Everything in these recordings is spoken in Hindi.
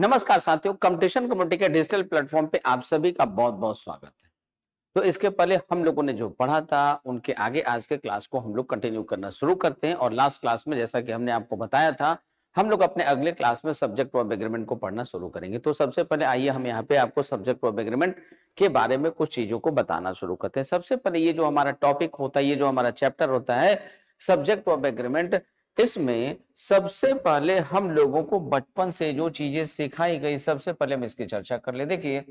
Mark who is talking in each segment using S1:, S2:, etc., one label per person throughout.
S1: नमस्कार साथियों कंपटीशन कम्युनिटी के डिजिटल प्लेटफॉर्म पे आप सभी का बहुत बहुत स्वागत है तो इसके पहले हम लोगों ने जो पढ़ा था उनके आगे आज के क्लास को हम लोग कंटिन्यू करना शुरू करते हैं और लास्ट क्लास में जैसा कि हमने आपको बताया था हम लोग अपने अगले क्लास में सब्जेक्ट ऑफ एग्रीमेंट को पढ़ना शुरू करेंगे तो सबसे पहले आइए हम यहाँ पे आपको सब्जेक्ट ऑफ एग्रीमेंट के बारे में कुछ चीजों को बताना शुरू करते हैं सबसे पहले ये जो हमारा टॉपिक होता है ये जो हमारा चैप्टर होता है सब्जेक्ट ऑफ एग्रीमेंट इसमें सबसे पहले हम लोगों को बचपन से जो चीजें सिखाई गई सबसे पहले हम इसकी चर्चा कर ले देखिए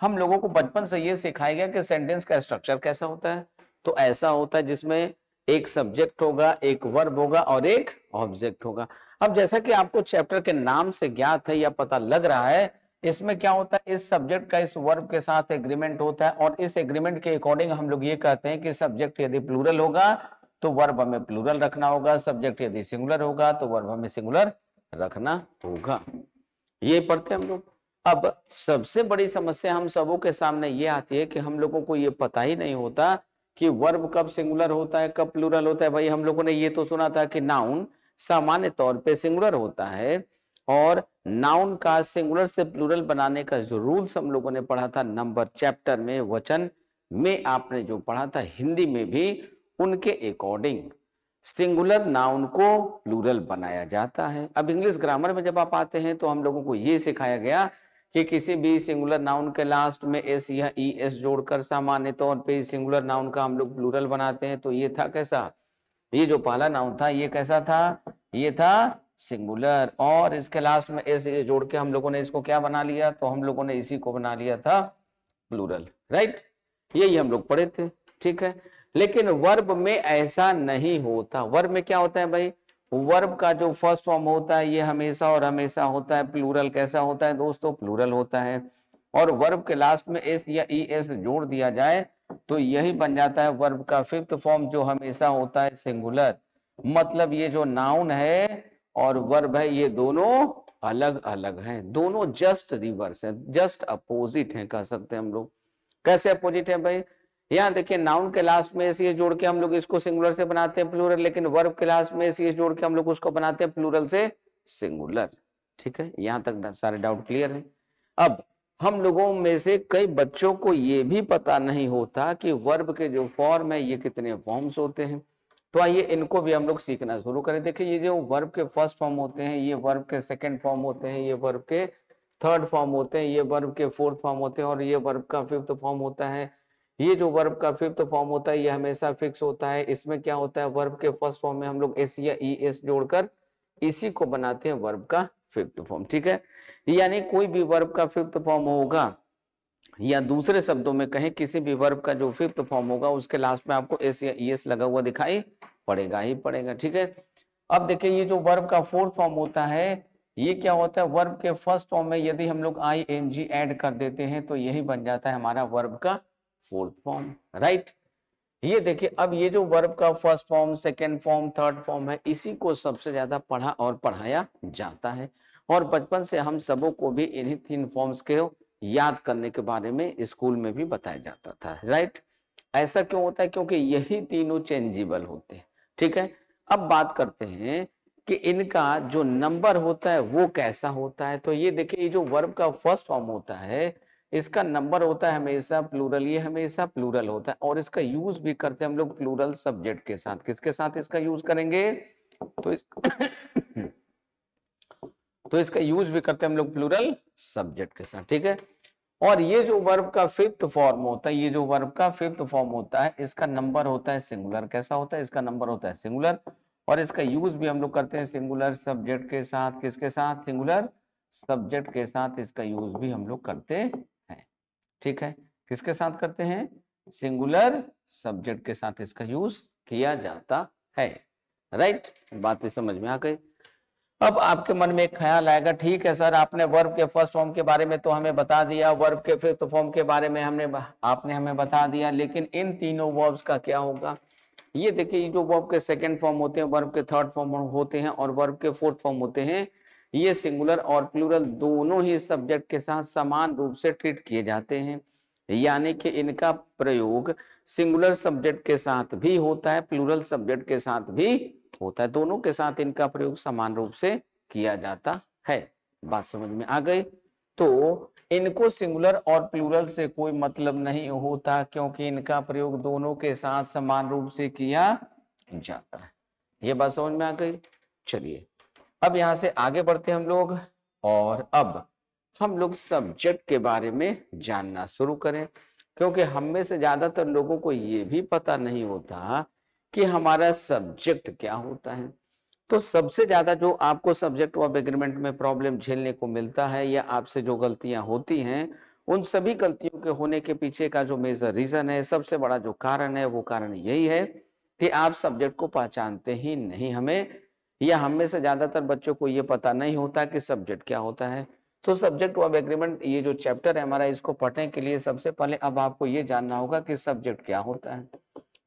S1: हम लोगों को बचपन से ये सिखाया गया कि सेंटेंस का स्ट्रक्चर कैसा होता है तो ऐसा होता है जिसमें एक सब्जेक्ट होगा एक वर्ब होगा और एक ऑब्जेक्ट होगा अब जैसा कि आपको चैप्टर के नाम से ज्ञात है या पता लग रहा है इसमें क्या होता है इस सब्जेक्ट का इस वर्ब के साथ एग्रीमेंट होता है और इस एग्रीमेंट के अकॉर्डिंग हम लोग ये कहते हैं कि सब्जेक्ट यदि प्लूरल होगा तो वर्ब हमें प्लूरल रखना होगा सब्जेक्ट यदि सिंगुलर होगा तो वर्ब हमें सिंगुलर रखना होगा ये पढ़ते हम लोग अब सबसे बड़ी समस्या हम सबों के सामने ये आती है कि हम लोगों को ये पता ही नहीं होता कि वर्ब कब सिंगुलर होता है कब प्लूरल होता है भाई हम लोगों ने ये तो सुना था कि नाउन सामान्य तौर पे सिंगुलर होता है और नाउन का सिंगुलर से प्लूरल बनाने का जो रूल्स हम लोगों ने पढ़ा था नंबर चैप्टर में वचन में आपने जो पढ़ा था हिंदी में भी उनके अकॉर्डिंग सिंगुलर नाउन को प्लूरल बनाया जाता है अब इंग्लिश ग्रामर में जब आप आते हैं तो हम लोगों को ये सिखाया गया कि किसी भी सिंगुलर नाउन के लास्ट में एस या ई एस जोड़कर सामान्य तौर तो पे सिंगुलर नाउन का हम लोग प्लूरल बनाते हैं तो ये था कैसा ये जो पहला नाउन था ये कैसा था ये था सिंगुलर और इसके लास्ट में एस ये जोड़ के हम लोगों ने इसको क्या बना लिया तो हम लोगों ने इसी को बना लिया था प्लूरल राइट यही हम लोग पढ़े थे ठीक है लेकिन वर्ब में ऐसा नहीं होता वर्ब में क्या होता है भाई वर्ब का जो फर्स्ट फॉर्म होता है ये हमेशा और हमेशा होता है प्लूरल कैसा होता है दोस्तों प्लूरल होता है और वर्ब के लास्ट में एस या ई एस जोड़ दिया जाए तो यही बन जाता है वर्ब का फिफ्थ फॉर्म जो हमेशा होता है सिंगुलर मतलब ये जो नाउन है और वर्ब है ये दोनों अलग अलग हैं दोनों जस्ट रिवर्स हैं जस्ट अपोजिट हैं कह सकते हैं हम लोग कैसे अपोजिट है भाई यहाँ देखिए नाउन के लास्ट में सी जोड़ के हम लोग इसको सिंगुलर से बनाते हैं प्लूरल लेकिन वर्ब के लास्ट में सी जोड़ के हम लोग उसको बनाते हैं प्लूरल से सिंगुलर ठीक है यहाँ तक सारे डाउट क्लियर है अब हम लोगों में से कई बच्चों को ये भी पता नहीं होता कि वर्ब के जो फॉर्म है ये कितने फॉर्म्स होते हैं तो आइए इनको भी हम लोग सीखना शुरू करें देखिए ये जो वर्ब के फर्स्ट फॉर्म होते हैं ये वर्ब के सेकंड फॉर्म होते हैं ये वर्ब के थर्ड फॉर्म होते हैं ये वर्ब के फोर्थ फॉर्म होते हैं और ये वर्ब का फिफ्थ फॉर्म होता है ये जो वर्ब का फिफ्थ फॉर्म होता है ये हमेशा फिक्स होता है इसमें क्या होता है वर्ब के फर्स्ट फॉर्म में हम लोग एस या ई एस जोड़कर इसी को बनाते हैं वर्ब का फिफ्थ फॉर्म ठीक है यानी कोई भी वर्ब का फिफ्थ फॉर्म होगा या दूसरे शब्दों में कहें किसी भी वर्ब का जो फिफ्थ फॉर्म होगा उसके लास्ट में आपको एस या ई एस लगा हुआ दिखाई पड़ेगा ही पड़ेगा ठीक है अब देखिए ये जो वर्ब का फोर्थ फॉर्म होता है ये क्या होता है वर्ब के फर्स्ट फॉर्म में यदि हम लोग आई एन जी एड कर देते हैं तो यही बन जाता है हमारा वर्ब का फोर्थ फॉर्म राइट ये देखिए अब ये जो वर्ब का first form second form third form है इसी को सबसे ज्यादा पढ़ा और पढ़ाया जाता है और बचपन से हम सबों को भी इन्हीं तीन फॉर्म्स के याद करने के बारे में स्कूल में भी बताया जाता था राइट ऐसा क्यों होता है क्योंकि यही तीनों चेंजेबल होते हैं ठीक है अब बात करते हैं कि इनका जो नंबर होता है वो कैसा होता है तो ये देखिए ये जो वर्ब का फर्स्ट फॉर्म होता है इसका नंबर होता है हमेशा प्लूरल ये हमेशा प्लूरल होता है और इसका यूज भी करते हैं हम लोग प्लूरल सब्जेक्ट के साथ किसके साथ इसका यूज करेंगे तो इस तो इसका यूज भी करते हैं हम लोग प्लूरल सब्जेक्ट के साथ ठीक है और ये जो वर्ब का फिफ्थ फॉर्म होता है ये जो वर्ब का फिफ्थ फॉर्म होता है इसका नंबर होता है सिंगुलर कैसा होता है इसका नंबर होता है सिंगुलर और इसका यूज भी हम लोग करते हैं सिंगुलर सब्जेक्ट के साथ किसके साथ सिंगुलर सब्जेक्ट के साथ इसका यूज भी हम लोग करते ठीक है किसके साथ करते हैं सिंगुलर सब्जेक्ट के साथ इसका यूज किया जाता है राइट बात भी समझ में आ गई अब आपके मन में एक ख्याल आएगा ठीक है सर आपने वर्ब के फर्स्ट फॉर्म के बारे में तो हमें बता दिया वर्ब के फिफ्थ फॉर्म के बारे में हमने आपने हमें बता दिया लेकिन इन तीनों वर्ब्स का क्या होगा ये देखिए जो वर्ब के सेकंड फॉर्म होते हैं वर्ब के थर्ड फॉर्म होते हैं और वर्ब के फोर्थ फॉर्म होते हैं ये सिंगुलर और प्लूरल दोनों ही सब्जेक्ट के साथ समान रूप से ट्रीट किए जाते हैं यानी कि इनका प्रयोग सिंगुलर सब्जेक्ट के साथ भी होता है प्लूरल सब्जेक्ट के साथ भी होता है दोनों के साथ इनका प्रयोग समान रूप से किया जाता है बात समझ में आ गई तो इनको सिंगुलर और प्लूरल से कोई मतलब नहीं होता क्योंकि इनका प्रयोग दोनों के साथ समान रूप से किया जाता है ये बात समझ में आ गई चलिए अब यहाँ से आगे बढ़ते हम लोग और अब हम लोग सब्जेक्ट के बारे में जानना शुरू करें क्योंकि हम में से ज़्यादातर लोगों को ये भी पता नहीं होता कि हमारा सब्जेक्ट क्या होता है तो सबसे ज़्यादा जो आपको सब्जेक्ट ऑफ एग्रीमेंट में प्रॉब्लम झेलने को मिलता है या आपसे जो गलतियां होती हैं उन सभी गलतियों के होने के पीछे का जो मेजर रीज़न है सबसे बड़ा जो कारण है वो कारण यही है कि आप सब्जेक्ट को पहचानते ही नहीं हमें या हम में से ज़्यादातर बच्चों को ये पता नहीं होता कि सब्जेक्ट क्या होता है तो सब्जेक्ट ऑफ एग्रीमेंट ये जो चैप्टर है हमारा इसको पढ़ने के लिए सबसे पहले अब आपको ये जानना होगा कि सब्जेक्ट क्या होता है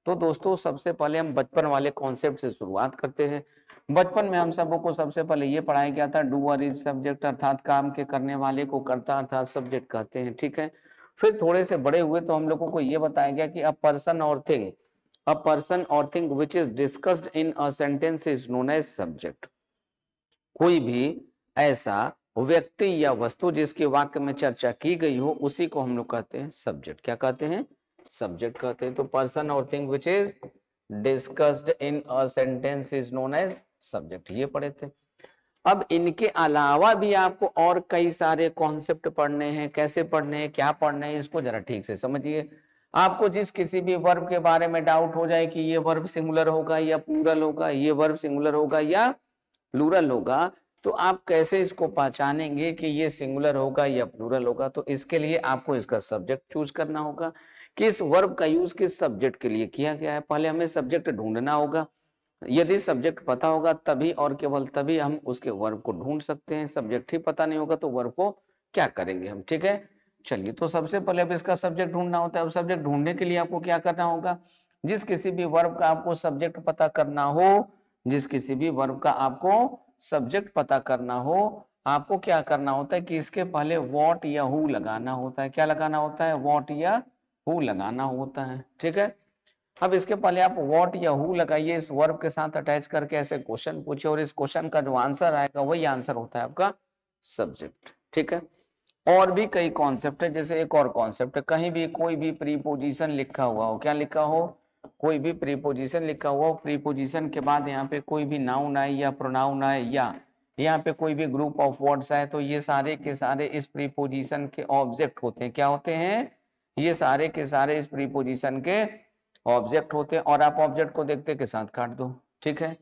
S1: तो दोस्तों सबसे पहले हम बचपन वाले कॉन्सेप्ट से शुरुआत करते हैं बचपन में हम सबों को सबसे पहले ये पढ़ाया गया था डूअर इज सब्जेक्ट अर्थात काम के करने वाले को करता अर्थात सब्जेक्ट कहते हैं ठीक है फिर थोड़े से बड़े हुए तो हम लोगों को ये बताया गया कि अ पर्सन और थिंग अ पर्सन और thing which is discussed in a sentence is known as subject कोई भी ऐसा व्यक्ति या वस्तु जिसके वाक्य में चर्चा की गई हो उसी को हम लोग कहते हैं सब्जेक्ट क्या कहते हैं सब्जेक्ट कहते हैं तो पर्सन और thing which is discussed in a sentence is known as subject ये पढ़े थे अब इनके अलावा भी आपको और कई सारे कॉन्सेप्ट पढ़ने हैं कैसे पढ़ने हैं क्या पढ़ने हैं इसको जरा ठीक से समझिए आपको जिस किसी भी वर्ब के बारे में डाउट हो जाए कि ये वर्ब सिंगुलर होगा या प्लूरल होगा ये वर्ब सिंगुलर होगा या प्लूरल होगा तो आप कैसे इसको पहचानेंगे कि ये सिंगुलर होगा या प्लूरल होगा तो इसके लिए आपको इसका सब्जेक्ट चूज करना होगा किस वर्ब का यूज किस सब्जेक्ट के लिए किया गया है पहले हमें सब्जेक्ट ढूंढना होगा यदि सब्जेक्ट पता होगा तभी और केवल तभी हम उसके वर्ब को ढूंढ सकते हैं सब्जेक्ट ही पता नहीं होगा तो वर्ब को क्या करेंगे हम ठीक है चलिए तो सबसे पहले अब इसका सब्जेक्ट ढूंढना होता है अब सब्जेक्ट ढूंढने के लिए आपको क्या करना होगा जिस किसी भी वर्ब का आपको सब्जेक्ट पता करना हो जिस किसी भी वर्ब का आपको सब्जेक्ट पता करना हो आपको क्या करना होता है कि इसके पहले वॉट या हु लगाना होता है क्या लगाना होता है वॉट या हु लगाना होता है ठीक है अब इसके पहले आप वॉट या हु लगाइए इस वर्ब के साथ अटैच करके ऐसे क्वेश्चन पूछिए और इस क्वेश्चन का जो आंसर आएगा वही आंसर होता है आपका सब्जेक्ट ठीक है और भी कई कॉन्सेप्ट है जैसे एक और कॉन्सेप्ट है कहीं भी कोई भी प्रीपोजिशन लिखा हुआ हो क्या लिखा हो कोई भी प्रीपोजिशन लिखा हुआ हो प्रीपोजिशन के बाद यहाँ पे कोई भी नाउन आए या प्रोनाउन आए या यहाँ पे कोई भी ग्रुप ऑफ वर्ड्स आए तो ये सारे के सारे इस प्रीपोजिशन के ऑब्जेक्ट होते हैं क्या होते हैं ये सारे के सारे इस प्रीपोजिशन के ऑब्जेक्ट होते हैं और आप ऑब्जेक्ट को देखते के साथ काट दो ठीक है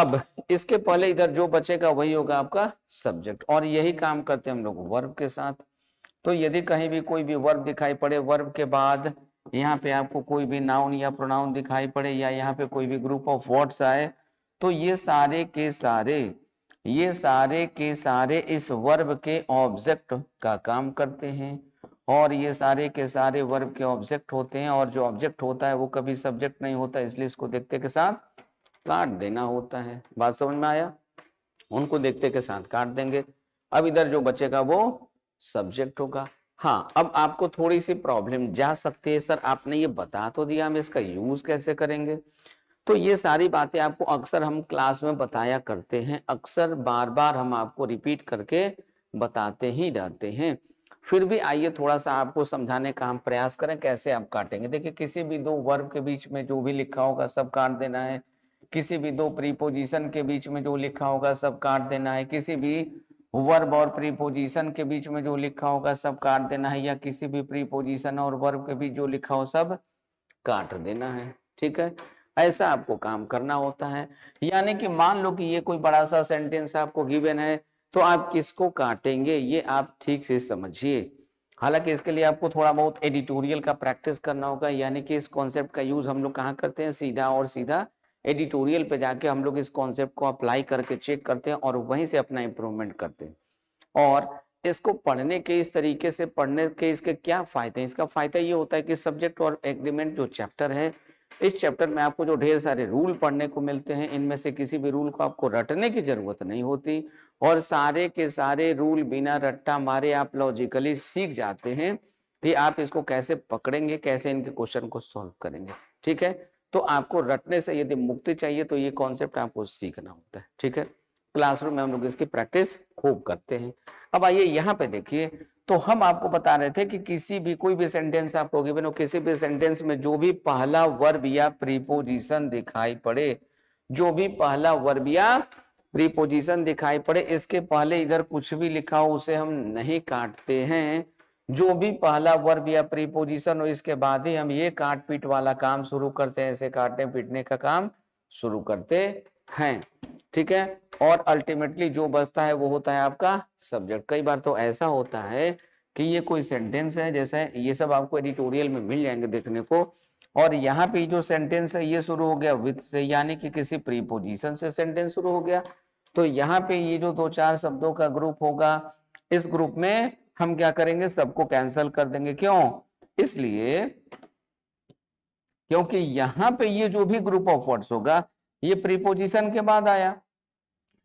S1: अब इसके पहले इधर जो बचेगा वही होगा आपका सब्जेक्ट और यही काम करते हैं हम लोग वर्ब के साथ तो यदि कहीं भी कोई भी वर्ब दिखाई पड़े वर्ब के बाद यहाँ पे आपको कोई भी नाउन या प्रोनाउन दिखाई पड़े या यहाँ पे कोई भी ग्रुप ऑफ वर्ड्स आए तो ये सारे के सारे ये सारे के सारे इस वर्ब के ऑब्जेक्ट का काम करते हैं और ये सारे के सारे वर्ब के ऑब्जेक्ट होते हैं और जो ऑब्जेक्ट होता है वो कभी सब्जेक्ट नहीं होता इसलिए इसको देखते के साथ काट देना होता है बात समझ में आया उनको देखते के साथ काट देंगे अब इधर जो बचेगा वो सब्जेक्ट होगा हाँ अब आपको थोड़ी सी प्रॉब्लम जा सकती है सर आपने ये बता तो दिया हम इसका यूज कैसे करेंगे तो ये सारी बातें आपको अक्सर हम क्लास में बताया करते हैं अक्सर बार बार हम आपको रिपीट करके बताते ही रहते हैं फिर भी आइए थोड़ा सा आपको समझाने का हम प्रयास करें कैसे आप काटेंगे देखिए किसी भी दो वर्ग के बीच में जो भी लिखा होगा सब काट देना है किसी भी दो प्रीपोजिशन के बीच में जो लिखा होगा सब काट देना है किसी भी वर्ब और प्रीपोजिशन के बीच में जो लिखा होगा सब काट देना है या किसी भी प्रीपोजिशन और वर्ब के बीच जो लिखा हो सब काट देना है ठीक है ऐसा आपको काम करना होता है यानी कि मान लो कि ये कोई बड़ा सा सेंटेंस आपको गिवन है तो आप किसको काटेंगे ये आप ठीक से समझिए हालांकि इसके लिए आपको थोड़ा बहुत एडिटोरियल का प्रैक्टिस करना होगा यानी कि इस कॉन्सेप्ट का यूज हम लोग कहाँ करते हैं सीधा और सीधा एडिटोरियल पे जाके हम लोग इस कॉन्सेप्ट को अप्लाई करके चेक करते हैं और वहीं से अपना इम्प्रूवमेंट करते हैं और इसको पढ़ने के इस तरीके से पढ़ने के इसके क्या फायदे हैं इसका फायदा ये होता है कि सब्जेक्ट और एग्रीमेंट जो चैप्टर है इस चैप्टर में आपको जो ढेर सारे रूल पढ़ने को मिलते हैं इनमें से किसी भी रूल को आपको रटने की जरूरत नहीं होती और सारे के सारे रूल बिना रट्टा मारे आप लॉजिकली सीख जाते हैं कि आप इसको कैसे पकड़ेंगे कैसे इनके क्वेश्चन को सॉल्व करेंगे ठीक है तो आपको रटने से यदि मुक्ति चाहिए तो ये कॉन्सेप्ट आपको सीखना होता है ठीक है क्लासरूम में हम लोग इसकी प्रैक्टिस खूब करते हैं अब आइए यहाँ पे देखिए तो हम आपको बता रहे थे कि किसी भी कोई भी सेंटेंस आपको गिवन हो किसी भी सेंटेंस में जो भी पहला वर्ब या प्रीपोजिशन दिखाई पड़े जो भी पहला वर्ब या प्रीपोजिशन दिखाई पड़े इसके पहले इधर कुछ भी लिखा हो उसे हम नहीं काटते हैं जो भी पहला वर्ब या प्रीपोजिशन हो इसके बाद ही हम ये काट पीट वाला काम शुरू करते हैं ऐसे काटने पीटने का काम शुरू करते हैं ठीक है और अल्टीमेटली जो बचता है वो होता है आपका सब्जेक्ट कई बार तो ऐसा होता है कि ये कोई सेंटेंस है जैसे ये सब आपको एडिटोरियल में मिल जाएंगे देखने को और यहाँ पे जो सेंटेंस है ये शुरू हो गया विथ से यानी कि किसी प्रीपोजिशन से सेंटेंस शुरू हो गया तो यहाँ पे ये जो दो चार शब्दों का ग्रुप होगा इस ग्रुप में हम क्या करेंगे सबको कैंसिल कर देंगे क्यों इसलिए क्योंकि यहां पे ये जो भी ग्रुप ऑफ वर्ड्स होगा ये प्रीपोजिशन के बाद आया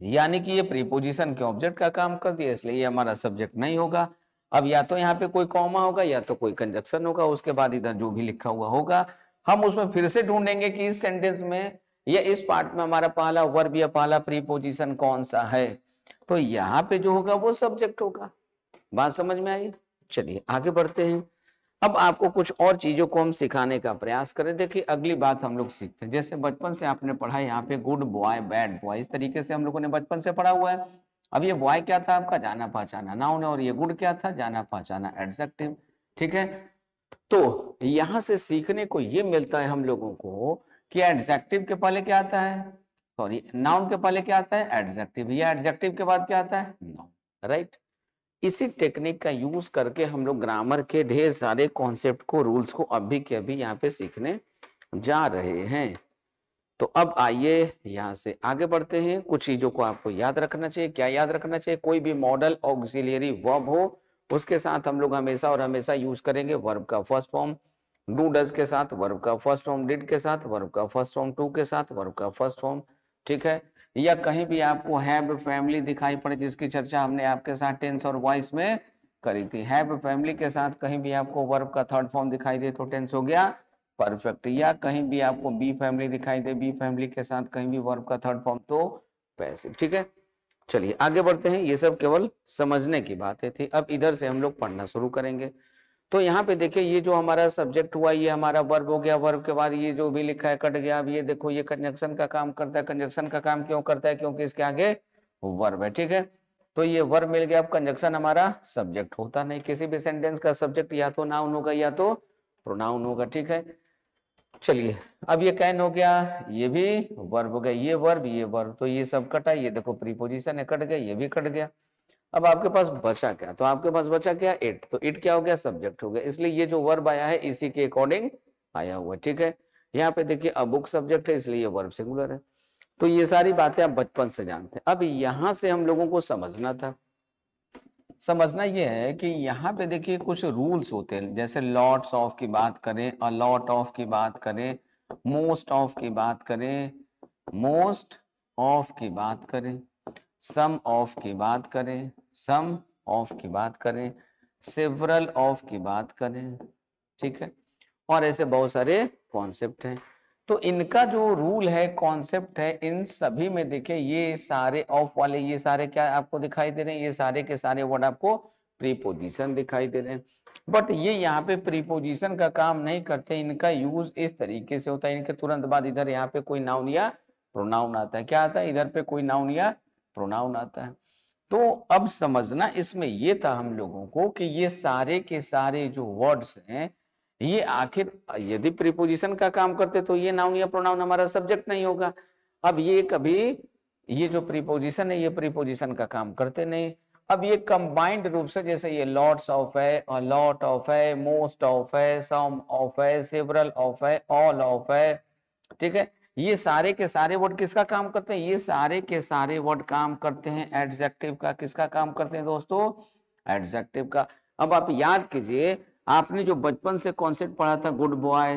S1: यानी कि ये प्रीपोजिशन के ऑब्जेक्ट का काम कर दिया इसलिए ये हमारा सब्जेक्ट नहीं होगा अब या तो यहाँ पे कोई कॉमा होगा या तो कोई कंजक्शन होगा उसके बाद इधर जो भी लिखा हुआ होगा हम उसमें फिर से ढूंढेंगे कि इस सेंटेंस में या इस पार्ट में हमारा पहला वर्ब या पहला प्रीपोजिशन कौन सा है तो यहाँ पे जो होगा वो सब्जेक्ट होगा बात समझ में आई चलिए आगे बढ़ते हैं अब आपको कुछ और चीजों को हम सिखाने का प्रयास करें देखिए अगली बात हम लोग सीखते हैं जैसे बचपन से आपने पढ़ा यहाँ पे गुड बॉय बैड बॉय इस तरीके से हम लोगों ने बचपन से पढ़ा हुआ है अब ये बॉय क्या था आपका जाना पहचाना नाउन और ये गुड क्या था जाना पहचाना एडजेक्टिव ठीक है तो यहाँ से सीखने को ये मिलता है हम लोगों को कि एडजेक्टिव के पहले क्या आता है सॉरी नाउन के पहले क्या आता है एडजेक्टिव ये एडजेक्टिव के बाद क्या आता है नाउन राइट इसी टेक्निक का यूज करके हम लोग ग्रामर के ढेर सारे कॉन्सेप्ट को रूल्स को अभी के अभी यहाँ पे सीखने जा रहे हैं तो अब आइए यहाँ से आगे बढ़ते हैं कुछ चीजों को आपको याद रखना चाहिए क्या याद रखना चाहिए कोई भी मॉडल ऑक्सिलियरी वर्ब हो उसके साथ हम लोग हमेशा और हमेशा यूज करेंगे वर्ब का फर्स्ट फॉर्म डू डज के साथ वर्ब का फर्स्ट फॉर्म डिड के साथ वर्ब का फर्स्ट फॉर्म टू के साथ वर्ब का फर्स्ट फॉर्म ठीक है या कहीं भी आपको हैब फैमिली दिखाई पड़े जिसकी चर्चा हमने आपके साथ टेंस और वॉइस में करी थी हैब फैमिली के साथ कहीं भी आपको वर्ब का थर्ड फॉर्म दिखाई दे तो टेंस हो गया परफेक्ट या कहीं भी आपको बी फैमिली दिखाई दे बी फैमिली के साथ कहीं भी वर्ब का थर्ड फॉर्म तो पैसिव ठीक है चलिए आगे बढ़ते हैं ये सब केवल समझने की बातें थी अब इधर से हम लोग पढ़ना शुरू करेंगे तो यहाँ पे देखिए ये जो हमारा सब्जेक्ट हुआ ये हमारा वर्ब हो गया वर्ब के बाद ये जो भी लिखा है कट गया अब ये देखो ये कंजक्शन का काम करता है कंजक्शन का काम क्यों करता है क्योंकि इसके आगे वर्ब है ठीक है तो ये वर्ब मिल गया अब कंजक्शन हमारा सब्जेक्ट होता नहीं किसी भी सेंटेंस का सब्जेक्ट या तो नाउन होगा या तो प्रोनाउन होगा ठीक है चलिए अब ये कैन हो गया ये भी वर्ब हो गया ये वर्ब ये वर्ब तो ये सब कटा ये देखो प्रीपोजिशन है कट गया ये भी कट गया अब आपके पास बचा क्या तो आपके पास बचा क्या इट तो इट क्या हो गया सब्जेक्ट हो गया इसलिए ये जो वर्ब आया है इसी के अकॉर्डिंग आया हुआ ठीक है यहाँ पे देखिए अब बुक सब्जेक्ट है इसलिए ये वर्ब सिंगुलर है तो ये सारी बातें आप बचपन से जानते हैं अब यहाँ से हम लोगों को समझना था समझना ये है कि यहाँ पे देखिए कुछ रूल्स होते हैं जैसे लॉट्स ऑफ की बात करें अलॉट ऑफ की बात करें मोस्ट ऑफ की बात करें मोस्ट ऑफ की बात करें सम ऑफ की बात करें सम ऑफ की बात करें सेवरल ऑफ की बात करें ठीक है और ऐसे बहुत सारे कॉन्सेप्ट हैं तो इनका जो रूल है कॉन्सेप्ट है इन सभी में देखिए ये सारे ऑफ वाले ये सारे क्या आपको दिखाई दे रहे हैं ये सारे के सारे वर्ड आपको प्रीपोजिशन दिखाई दे रहे हैं बट ये यहाँ पे प्रीपोजिशन का काम नहीं करते इनका यूज इस तरीके से होता है इनके तुरंत बाद इधर यहाँ पे कोई नाउन या प्रोनाउन आता है क्या आता है इधर पे कोई नाउन या प्रोनाउन आता है तो अब समझना इसमें ये था हम लोगों को कि ये सारे के सारे जो वर्ड्स हैं ये आखिर यदि प्रीपोजिशन का काम करते तो ये नाउन या प्रोनाउन हमारा सब्जेक्ट नहीं होगा अब ये कभी ये जो प्रीपोजिशन है ये प्रीपोजिशन का काम करते नहीं अब ये कंबाइंड रूप से जैसे ये लॉट्स ऑफ है लॉट ऑफ है मोस्ट ऑफ है सम ऑफ है सेवरल ऑफ है ऑल ऑफ है ठीक है ये सारे के सारे वर्ड किसका काम करते हैं ये सारे के सारे वर्ड काम करते हैं एडजेक्टिव का किसका काम करते हैं दोस्तों एडजेक्टिव का अब आप याद कीजिए आपने जो बचपन से कॉन्सेप्ट पढ़ा था गुड बॉय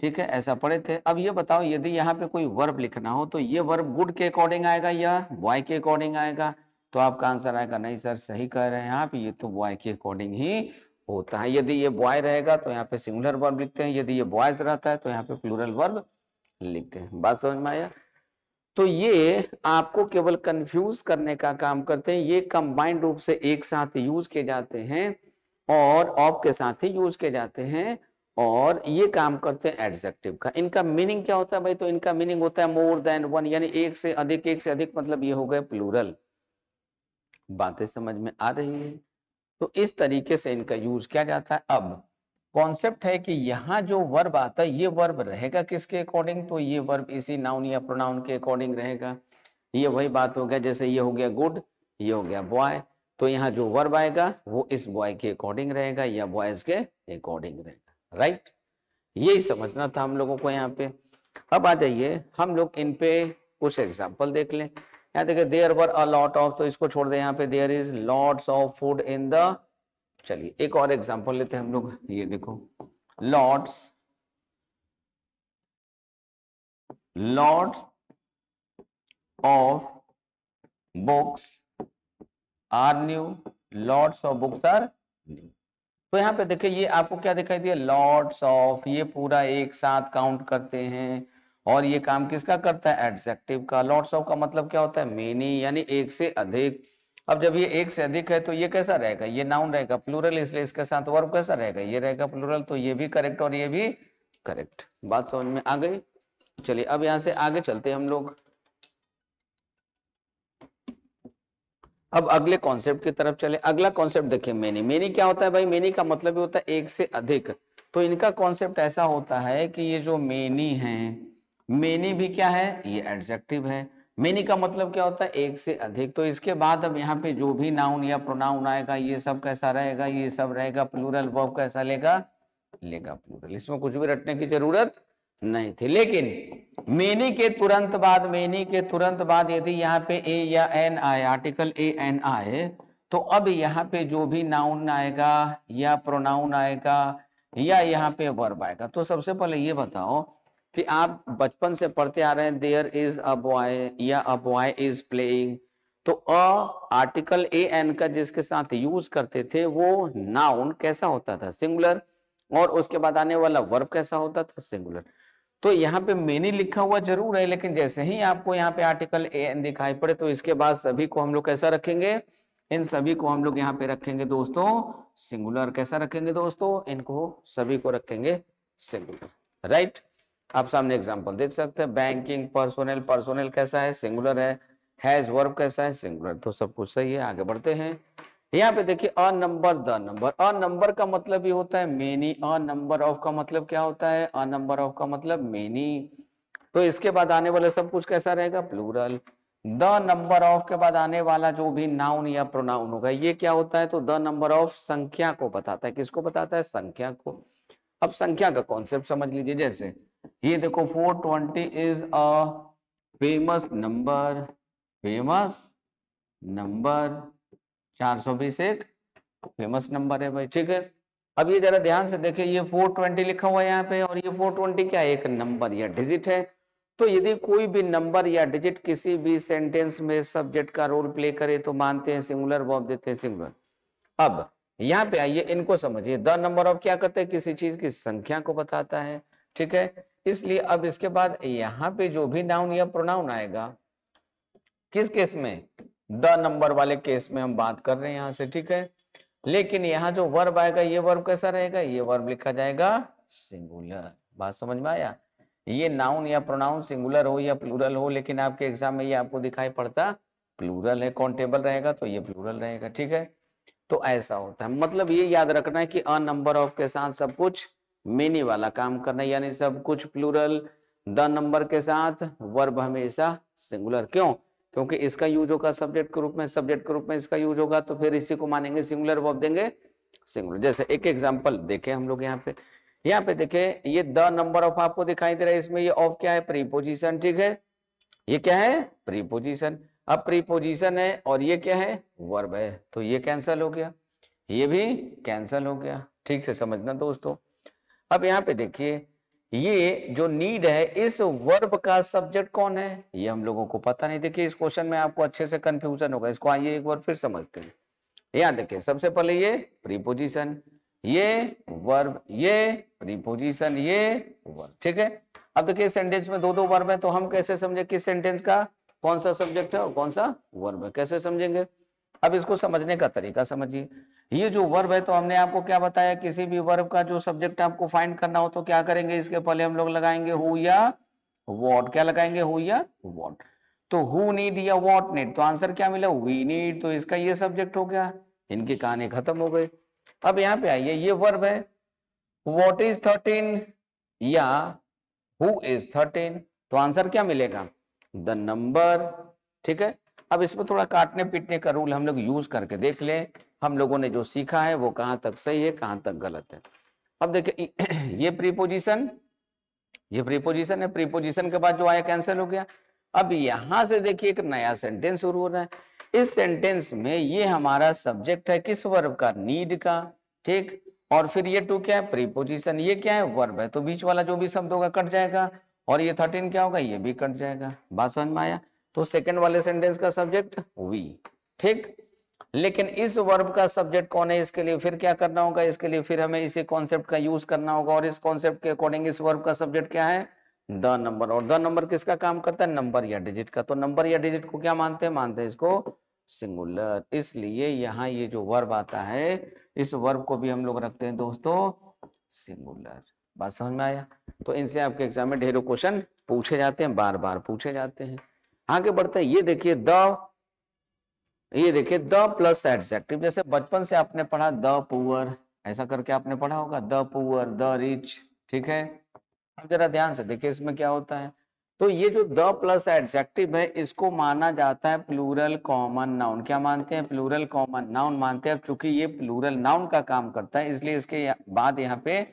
S1: ठीक है ऐसा पढ़े थे अब ये बताओ यदि यहाँ पे कोई वर्ब लिखना हो तो ये वर्ब गुड के अकॉर्डिंग आएगा या बॉय के अकॉर्डिंग आएगा तो आपका आंसर आएगा नहीं सर सही कह रहे हैं आप ये तो बॉय के अकॉर्डिंग ही होता है यदि ये बॉय रहेगा तो यहाँ पे सिंगुलर वर्ब लिखते हैं यदि ये बॉयज रहता है तो यहाँ पे प्लूरल वर्ब लिखते हैं बात समझ में आया तो ये आपको केवल कंफ्यूज करने का काम करते हैं ये कंबाइंड रूप से एक साथ यूज किए जाते हैं और ऑफ के साथ ही यूज किए जाते हैं और ये काम करते हैं एडजेक्टिव का इनका मीनिंग क्या होता है भाई तो इनका मीनिंग होता है मोर देन वन यानी एक से अधिक एक से अधिक मतलब ये हो गए प्लूरल बातें समझ में आ रही है तो इस तरीके से इनका यूज किया जाता है अब कॉन्सेप्ट है कि यहाँ जो वर्ब आता है ये वर्ब रहेगा किसके अकॉर्डिंग तो ये वर्ब इसी नाउन या प्रोनाउन के अकॉर्डिंग रहेगा ये वही बात हो गया जैसे ये हो गया गुड ये हो गया बॉय तो यहाँ जो वर्ब आएगा वो इस बॉय के अकॉर्डिंग रहेगा या बॉयज के अकॉर्डिंग रहेगा राइट यही समझना था हम लोगों को यहाँ पे अब आ जाइए हम लोग इन पे कुछ एग्जाम्पल देख लें यहाँ देखिए there were a lot of तो इसको छोड़ दे यहाँ पे there is lots of food in the चलिए एक और एग्जाम्पल लेते हैं हम लोग ये देखो lots lots of books are new lots of books are new तो यहां पे देखिए ये आपको क्या दिखाई दिया लॉर्ड्स ऑफ ये पूरा एक साथ काउंट करते हैं और ये काम किसका करता है एडजेक्टिव का लॉर्ड्स ऑफ का मतलब क्या होता है मेनी यानी एक से अधिक अब जब ये एक से अधिक है तो ये कैसा रहेगा ये नाउन रहेगा प्लूरल इसलिए इसके साथ वर्ब कैसा रहेगा ये रहेगा प्लूरल तो ये भी करेक्ट और ये भी करेक्ट बात समझ में आ गई चलिए अब यहां से आगे चलते हम लोग अब अगले कॉन्सेप्ट की तरफ चले अगला कॉन्सेप्ट देखिए मेनी मेनी क्या होता है भाई मेनी का मतलब ये होता है एक से अधिक तो इनका कॉन्सेप्ट ऐसा होता है कि ये जो मेनी है मेनी भी क्या है ये एडजेक्टिव है मेनी का मतलब क्या होता है एक से अधिक तो इसके बाद अब यहाँ पे जो भी नाउन या प्रोनाउन आएगा ये सब कैसा रहेगा ये सब रहेगा प्लूरल वर्ब कैसा लेगा लेगा प्लूरल इसमें कुछ भी रटने की जरूरत नहीं थी लेकिन मेनी के तुरंत बाद मेनी के तुरंत बाद यदि यहाँ पे ए या एन आए आर्टिकल ए एन आए तो अब यहाँ पे जो भी नाउन आएगा या प्रोनाउन आएगा या यहाँ पे वर्ब आएगा तो सबसे पहले ये बताओ कि आप बचपन से पढ़ते आ रहे हैं देयर इज अ बॉय या अ बॉय इज प्लेइंग तो अ आर्टिकल ए एन का जिसके साथ यूज करते थे वो नाउन कैसा होता था सिंगुलर और उसके बाद आने वाला वर्ब कैसा होता था सिंगुलर तो यहाँ पे मेनी लिखा हुआ जरूर है लेकिन जैसे ही आपको यहाँ पे आर्टिकल ए एन दिखाई पड़े तो इसके बाद सभी को हम लोग कैसा रखेंगे इन सभी को हम लोग यहाँ पे रखेंगे दोस्तों सिंगुलर कैसा रखेंगे दोस्तों इनको सभी को रखेंगे सिंगुलर राइट right? आप सामने एग्जांपल देख सकते हैं बैंकिंग पर्सोनल पर्सोनल कैसा है सिंगुलर है हैज वर्ब कैसा है सिंगुलर तो सब कुछ सही है आगे बढ़ते हैं यहाँ पे देखिए a number the number a number का मतलब ये होता है मेनी अ नंबर ऑफ का मतलब क्या होता है अ नंबर ऑफ का मतलब मेनी तो इसके बाद आने वाला सब कुछ कैसा रहेगा प्लूरल द नंबर ऑफ के बाद आने वाला जो भी नाउन या प्रोनाउन होगा ये क्या होता है तो द नंबर ऑफ संख्या को बताता है किसको बताता है संख्या को अब संख्या का कॉन्सेप्ट समझ लीजिए जैसे ये देखो 420 is a famous number famous number 420 एक फेमस नंबर है भाई ठीक है अब ये जरा ध्यान से देखें ये 420 लिखा हुआ है यहाँ पे और ये 420 क्या एक नंबर या डिजिट है तो यदि कोई भी नंबर या डिजिट किसी भी सेंटेंस में सब्जेक्ट का रोल प्ले करे तो मानते हैं सिंगुलर वर्ब देते हैं सिंगुलर अब यहाँ पे आइए इनको समझिए द नंबर ऑफ क्या करते हैं किसी चीज की संख्या को बताता है ठीक है इसलिए अब इसके बाद यहाँ पे जो भी नाउन या प्रोनाउन आएगा किस केस में द नंबर वाले केस में हम बात कर रहे हैं यहां से ठीक है लेकिन यहाँ जो वर्ब आएगा ये वर्ब कैसा रहेगा ये वर्ब लिखा जाएगा सिंगुलर बात समझ में आया ये नाउन या प्रोनाउन सिंगुलर हो या प्लूरल हो लेकिन आपके एग्जाम में ये आपको दिखाई पड़ता प्लूरल है कॉन्टेबल रहेगा तो ये प्लूरल रहेगा ठीक है तो ऐसा होता है मतलब ये याद रखना है कि अ नंबर ऑफ के साथ सब कुछ मेनी वाला काम करना यानी सब कुछ प्लूरल द नंबर के साथ वर्ब हमेशा सिंगुलर क्यों क्योंकि इसका यूज होगा सब्जेक्ट के रूप में सब्जेक्ट के रूप में इसका यूज होगा तो फिर इसी को मानेंगे सिंगुलर वर्ब देंगे सिंगुलर जैसे एक एग्जाम्पल देखे हम लोग यहाँ पे यहाँ पे देखे ये द नंबर ऑफ आपको दिखाई दे रहा है इसमें ये ऑफ क्या है प्रीपोजिशन ठीक है ये क्या है प्रीपोजिशन अब प्रीपोजिशन है और ये क्या है वर्ब है तो ये कैंसल हो गया ये भी कैंसल हो गया ठीक से समझना दोस्तों अब यहाँ पे देखिए ये जो नीड है इस वर्ब का सब्जेक्ट कौन है ये हम लोगों को पता नहीं देखिए इस क्वेश्चन में आपको अच्छे से कंफ्यूजन होगा इसको आइए एक बार फिर समझते हैं यहाँ देखिए सबसे पहले ये प्रीपोजिशन ये वर्ब ये प्रीपोजिशन ये वर्ब ठीक है अब देखिए सेंटेंस में दो दो वर्ब है तो हम कैसे समझे किस सेंटेंस का कौन सा सब्जेक्ट है और कौन सा वर्ब है कैसे समझेंगे अब इसको समझने का तरीका समझिए ये जो वर्ब है तो हमने आपको क्या बताया किसी भी वर्ब का जो सब्जेक्ट आपको फाइंड करना हो तो क्या करेंगे इसके पहले हम लोग लगाएंगे हु या वॉट क्या लगाएंगे हु या वॉट तो हु नीड या वॉट नीड तो आंसर क्या मिला वी नीड तो इसका ये सब्जेक्ट हो गया इनकी कहानी खत्म हो गई अब यहाँ पे आइए ये वर्ब है वॉट इज थर्टीन या हु इज थर्टीन तो आंसर क्या मिलेगा द नंबर ठीक है अब इसमें थोड़ा काटने पीटने का रूल हम लोग यूज करके देख लें हम लोगों ने जो सीखा है वो कहां तक सही है कहां तक गलत है अब देखिए ये प्रीपोजिशन ये प्रीपोजिशन है प्रीपोजिशन के बाद जो आया कैंसिल हो गया अब यहां से देखिए एक नया सेंटेंस शुरू हो रहा है इस सेंटेंस में ये हमारा सब्जेक्ट है किस वर्ब का नीड का ठीक और फिर ये टू क्या है प्रीपोजिशन ये क्या है वर्ब है तो बीच वाला जो भी शब्द होगा कट जाएगा और ये थर्टीन क्या होगा ये भी कट जाएगा बात समझ में आया तो सेकंड वाले सेंटेंस का सब्जेक्ट वी ठीक लेकिन इस वर्ब का सब्जेक्ट कौन है इसके लिए फिर क्या करना होगा इसके लिए फिर हमें इसी कॉन्सेप्ट का यूज करना होगा और इस कॉन्सेप्ट के अकॉर्डिंग इस वर्ब का सब्जेक्ट क्या है द नंबर और द नंबर किसका काम करता है नंबर या डिजिट का तो नंबर या डिजिट को क्या मानते हैं मानते हैं इसको सिंगुलर इसलिए यहाँ ये जो वर्ब आता है इस वर्ब को भी हम लोग रखते हैं दोस्तों सिंगुलर बात समझ में आया तो इनसे आपके एग्जाम में ढेरों क्वेश्चन पूछे जाते हैं बार बार पूछे जाते हैं आगे बढ़ते हैं ये देखिए द ये देखिए द प्लस एडजेक्टिव जैसे बचपन से आपने पढ़ा द पुअर ऐसा करके आपने पढ़ा होगा द पुअर द रिच ठीक है अब जरा ध्यान से देखिए इसमें क्या होता है तो ये जो द प्लस एडजेक्टिव है इसको माना जाता है प्लूरल कॉमन नाउन क्या मानते हैं प्लूरल कॉमन नाउन मानते हैं चूंकि ये प्लूरल नाउन का काम करता है इसलिए इसके बाद यहाँ पे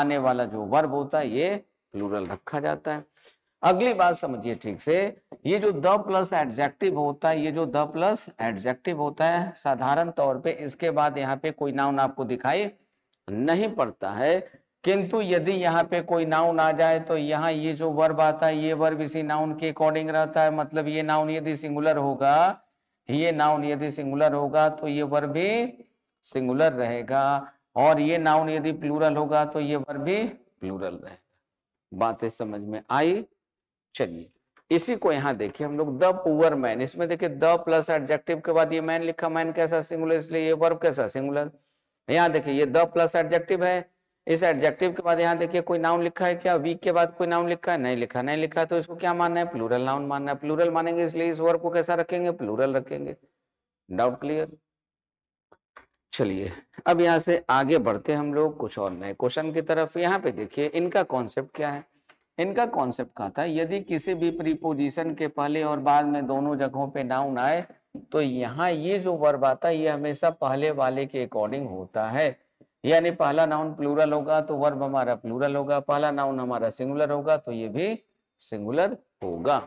S1: आने वाला जो वर्ब होता है ये प्लूरल रखा जाता है अगली बात समझिए ठीक से ये जो द प्लस एडजेक्टिव होता है ये जो द प्लस एडजेक्टिव होता है साधारण तौर पे इसके बाद यहाँ पे कोई नाउन आपको दिखाई नहीं पड़ता है किंतु यदि यहाँ पे कोई नाउन आ जाए तो यहाँ ये जो वर्ब आता है ये वर्ब इसी नाउन के अकॉर्डिंग रहता है मतलब ये नाउन यदि सिंगुलर होगा ये नाउन यदि सिंगुलर होगा तो ये वर्ब भी सिंगुलर रहेगा और ये नाउन यदि प्लूरल होगा तो ये वर्ब भी प्लूरल रहेगा बातें समझ में आई चलिए इसी को यहाँ देखिए हम लोग द पुअर मैन इसमें देखिए द प्लस एडजेक्टिव के बाद ये मैन लिखा मैन कैसा सिंगुलर इसलिए ये वर्ब कैसा सिंगुलर यहाँ देखिए ये द प्लस एडजेक्टिव है इस एडजेक्टिव के बाद यहाँ देखिए कोई नाउन लिखा है क्या वीक के बाद कोई नाउन लिखा है नहीं लिखा नहीं लिखा तो इसको क्या मानना है प्लूरल नाउन मानना है प्लूरल मानेंगे इसलिए इस वर्ग को कैसा रखेंगे प्लूरल रखेंगे डाउट क्लियर चलिए अब यहाँ से आगे बढ़ते हम लोग कुछ और नए क्वेश्चन की तरफ यहाँ पे देखिए इनका कॉन्सेप्ट क्या है इनका कॉन्सेप्ट कहा था यदि किसी भी प्रीपोजिशन के पहले और बाद में दोनों जगहों पे नाउन आए तो यहाँ ये जो वर्ब आता है ये हमेशा पहले वाले के अकॉर्डिंग होता है यानी पहला नाउन प्लूरल होगा तो वर्ब हमारा प्लूरल होगा पहला नाउन हमारा सिंगुलर होगा तो ये भी सिंगुलर होगा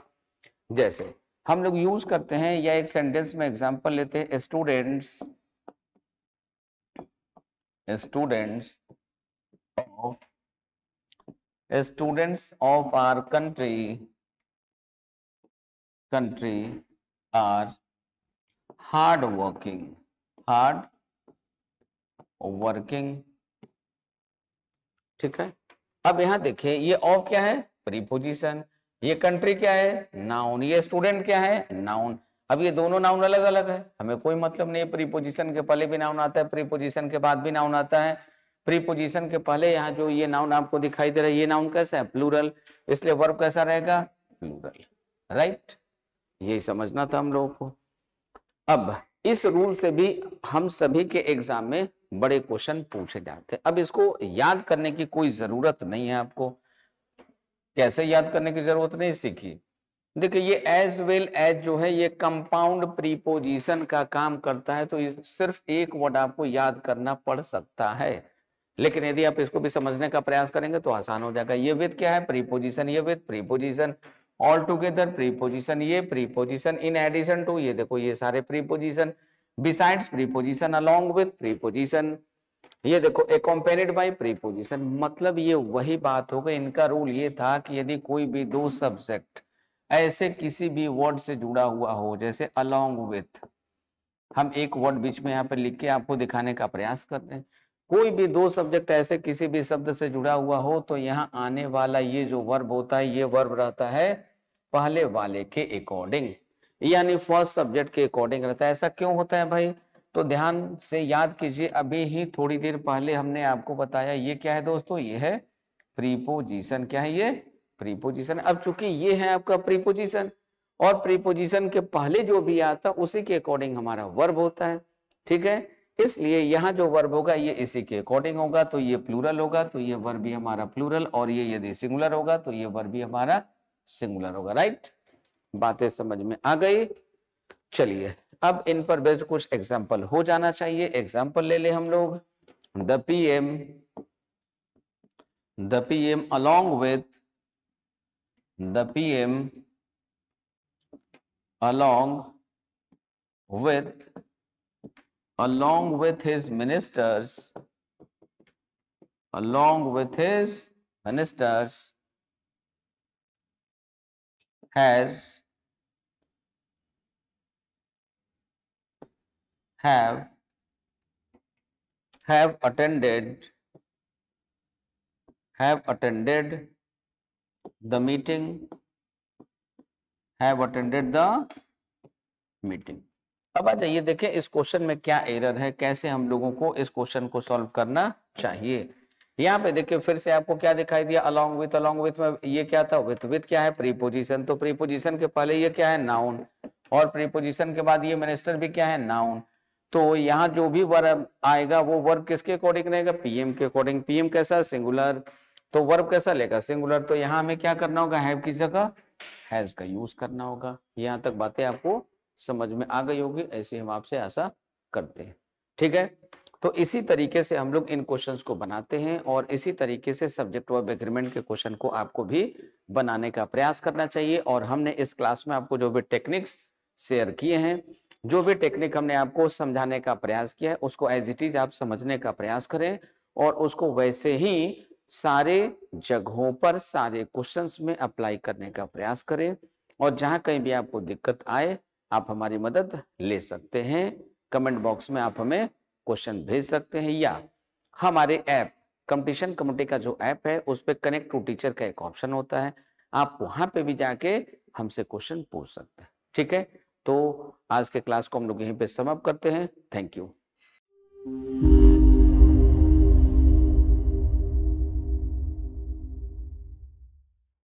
S1: जैसे हम लोग यूज करते हैं या एक सेंटेंस में एग्जाम्पल लेते हैं students students students of our country country are hard working hard working ठीक है अब यहां देखिए ये ऑफ क्या है प्रीपोजिशन ये कंट्री क्या है नाउन ये स्टूडेंट क्या है नाउन अब ये दोनों नाउन अलग अलग है हमें कोई मतलब नहीं है प्रीपोजिशन के पहले भी नाउन आता है प्रीपोजिशन के बाद भी नाउन आता है प्रीपोजिशन के पहले यहाँ जो ये नाउन आपको दिखाई दे रहा है ये नाउन कैसा है प्लूरल इसलिए वर्ब कैसा रहेगा प्लूरल राइट यही समझना था हम लोगों को अब इस रूल से भी हम सभी के एग्जाम में बड़े क्वेश्चन पूछे जाते हैं अब इसको याद करने की कोई जरूरत नहीं है आपको कैसे याद करने की जरूरत नहीं सीखी देखिए ये एज वेल एज जो है ये कंपाउंड प्रीपोजिशन का काम करता है तो सिर्फ एक वर्ड आपको याद करना पड़ सकता है लेकिन यदि आप इसको भी समझने का प्रयास करेंगे तो आसान हो जाएगा ये विद क्या है प्रीपोजिशन ये with preposition all together preposition ये प्रीपोजिशन इन एडिशन टू ये देखो ये सारे preposition besides preposition along with preposition ये देखो एकोम्पेनिड बाई प्रीपोजिशन मतलब ये वही बात हो गई इनका रूल ये था कि यदि कोई भी दो सब्जेक्ट ऐसे किसी भी वर्ड से जुड़ा हुआ हो जैसे अलोंग विथ हम एक वर्ड बीच में यहाँ पर लिख के आपको दिखाने का प्रयास कर रहे हैं कोई भी दो सब्जेक्ट ऐसे किसी भी शब्द से जुड़ा हुआ हो तो यहाँ आने वाला ये जो वर्ब होता है ये वर्ब रहता है पहले वाले के अकॉर्डिंग यानी फर्स्ट सब्जेक्ट के अकॉर्डिंग रहता है ऐसा क्यों होता है भाई तो ध्यान से याद कीजिए अभी ही थोड़ी देर पहले हमने आपको बताया ये क्या है दोस्तों ये है प्रीपोजिशन क्या है ये प्रीपोजिशन अब चूंकि ये है आपका प्रीपोजिशन और प्रीपोजिशन के पहले जो भी आता उसी के अकॉर्डिंग हमारा वर्ब होता है ठीक है इसलिए यहाँ जो वर्ब होगा ये इसी के अकॉर्डिंग होगा तो ये प्लूरल होगा तो ये वर्ब भी हमारा प्लूरल और ये यदि सिंगुलर होगा तो ये वर्ब भी हमारा सिंगुलर होगा राइट बातें समझ में आ गई चलिए अब इन पर बेस्ड कुछ एग्जाम्पल हो जाना चाहिए एग्जाम्पल ले ले हम लोग the P M the P M with the P M along with along with his ministers, along with his ministers, has have have attended have attended the meeting have attended the meeting अब आ जाइए देखें इस क्वेश्चन में क्या एरर है कैसे हम लोगों को इस क्वेश्चन को सॉल्व करना चाहिए यहाँ पे देखिए फिर से आपको क्या दिखाई दिया अलोंग विथ अलोंग विथ में ये क्या था विथ विथ क्या है प्रीपोजिशन तो प्रीपोजिशन के पहले ये क्या है नाउन और प्रीपोजिशन के बाद ये मिनिस्टर भी क्या है नाउन तो यहाँ जो भी वर्ब आएगा वो वर्ब किसके अकॉर्डिंग रहेगा पीएम के अकॉर्डिंग पीएम कैसा सिंगुलर तो वर्ब कैसा लेगा सिंगुलर तो यहाँ हमें क्या करना होगा हैव की जगह हैज का यूज करना होगा यहाँ तक बातें आपको समझ में आ गई होगी ऐसी हम आपसे आशा करते हैं ठीक है तो इसी तरीके से हम लोग इन क्वेश्चंस को बनाते हैं और इसी तरीके से सब्जेक्ट वर्ब एग्रीमेंट के क्वेश्चन को आपको भी बनाने का प्रयास करना चाहिए और हमने इस क्लास में आपको जो भी टेक्निक्स शेयर किए हैं जो भी टेक्निक हमने आपको समझाने का प्रयास किया है उसको एज इट इज आप समझने का प्रयास करें और उसको वैसे ही सारे जगहों पर सारे क्वेश्चंस में अप्लाई करने का प्रयास करें और जहां कहीं भी आपको दिक्कत आए आप हमारी मदद ले सकते हैं कमेंट बॉक्स में आप हमें क्वेश्चन भेज सकते हैं या हमारे ऐप कंपटीशन कमेटी का जो ऐप है उस पर कनेक्ट टू टीचर का एक ऑप्शन होता है आप वहां पे भी जाके हमसे क्वेश्चन पूछ सकते हैं ठीक है तो आज के क्लास को हम लोग यहीं पे समाप्त करते हैं थैंक यू